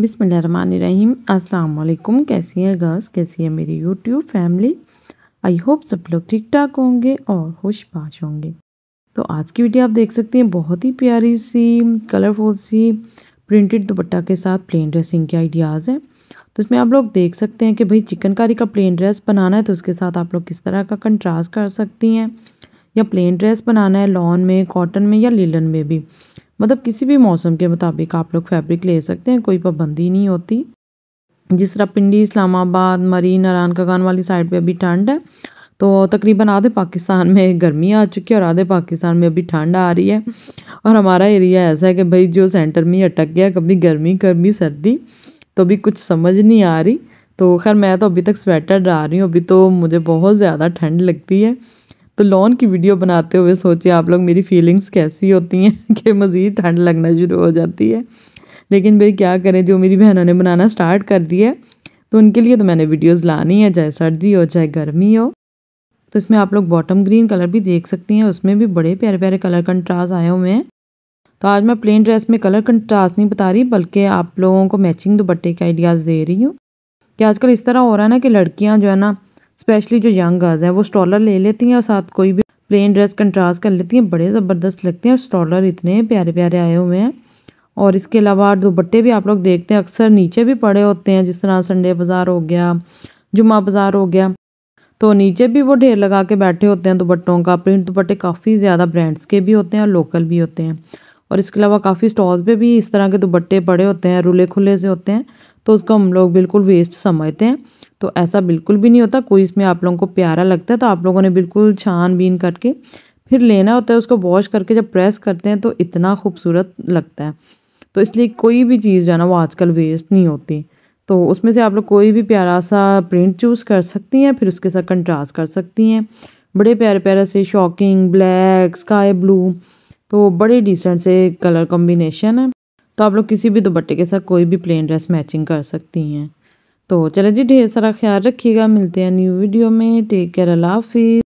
बिसमीम अस्सलाम कैसी है गर्ल्स कैसी है मेरी यूट्यूब फैमिली आई होप सब लोग ठीक ठाक होंगे और पाश होंगे तो आज की वीडियो आप देख सकते हैं बहुत ही प्यारी सी कलरफुल सी प्रिंटेड दुपट्टा के साथ प्लेन ड्रेसिंग के आइडियाज़ हैं तो इसमें आप लोग देख सकते हैं कि भाई चिकनकारी का प्लेन ड्रेस बनाना है तो उसके साथ आप लोग किस तरह का कंट्रास्ट कर सकती हैं या प्लेन ड्रेस बनाना है लॉन में कॉटन में या लीलन में भी मतलब किसी भी मौसम के मुताबिक आप लोग फैब्रिक ले सकते हैं कोई पाबंदी नहीं होती जिस तरह पिंडी इस्लामाबाद मरी नारायण कागान वाली साइड पे अभी ठंड है तो तकरीबन आधे पाकिस्तान में गर्मी आ चुकी है और आधे पाकिस्तान में अभी ठंड आ रही है और हमारा एरिया ऐसा है कि भाई जो सेंटर में अटक गया कभी गर्मी कभी सर्दी तो अभी कुछ समझ नहीं आ रही तो खैर मैं तो अभी तक स्वेटर डाल रही हूँ अभी तो मुझे बहुत ज़्यादा ठंड लगती है तो लॉन की वीडियो बनाते हुए सोचिए आप लोग मेरी फीलिंग्स कैसी होती हैं कि मज़ीद ठंड लगना शुरू हो जाती है लेकिन भाई क्या करें जो मेरी बहनों ने बनाना स्टार्ट कर दिया तो उनके लिए तो मैंने वीडियोज़ लानी है चाहे सर्दी हो चाहे गर्मी हो तो इसमें आप लोग बॉटम ग्रीन कलर भी देख सकती हैं उसमें भी बड़े प्यारे प्यारे कलर कंट्रास्ट आए हुए हैं तो आज मैं प्लेन ड्रेस में कलर कंट्रास्ट नहीं बता रही बल्कि आप लोगों को मैचिंग दुपट्टे के आइडियाज़ दे रही हूँ कि आजकल इस तरह हो रहा है ना कि लड़कियाँ जो है ना स्पेशली जो यंग गर्ल्स हैं वो स्टॉलर ले लेती हैं और साथ कोई भी प्लेन ड्रेस कंट्रास्ट कर लेती हैं बड़े ज़बरदस्त लगते हैं और स्टॉलर इतने प्यारे प्यारे आए हुए हैं और इसके अलावा दुपट्टे भी आप लोग देखते हैं अक्सर नीचे भी पड़े होते हैं जिस तरह संडे बाज़ार हो गया जुमा बाज़ार हो गया तो नीचे भी वो ढेर लगा के बैठे होते हैं दुपट्टों का प्रिंट दुपट्टे काफ़ी ज़्यादा ब्रांड्स के भी होते हैं और लोकल भी होते हैं और इसके अलावा काफ़ी स्टॉल्स पे भी इस तरह के दुपट्टे पड़े होते हैं रुले खुले से होते हैं तो उसको हम लोग बिल्कुल वेस्ट समझते हैं तो ऐसा बिल्कुल भी नहीं होता कोई इसमें आप लोगों को प्यारा लगता है तो आप लोगों ने बिल्कुल छान बीन करके फिर लेना होता है उसको वॉश करके जब प्रेस करते हैं तो इतना खूबसूरत लगता है तो इसलिए कोई भी चीज़ जो है ना वो आजकल वेस्ट नहीं होती तो उसमें से आप लोग कोई भी प्यारा सा प्रिंट चूज़ कर सकती हैं फिर उसके साथ कंट्रास्ट कर सकती हैं बड़े प्यारे प्यारे से शॉकिंग ब्लैक स्काई ब्लू तो बड़े डिसेंट से कलर कॉम्बिनेशन है तो आप लोग किसी भी दुपट्टे के साथ कोई भी प्लेन ड्रेस मैचिंग कर सकती हैं तो चले जी ढेर सारा ख्याल रखिएगा मिलते हैं न्यू वीडियो में टेक केयर अल्लाह हाफिज़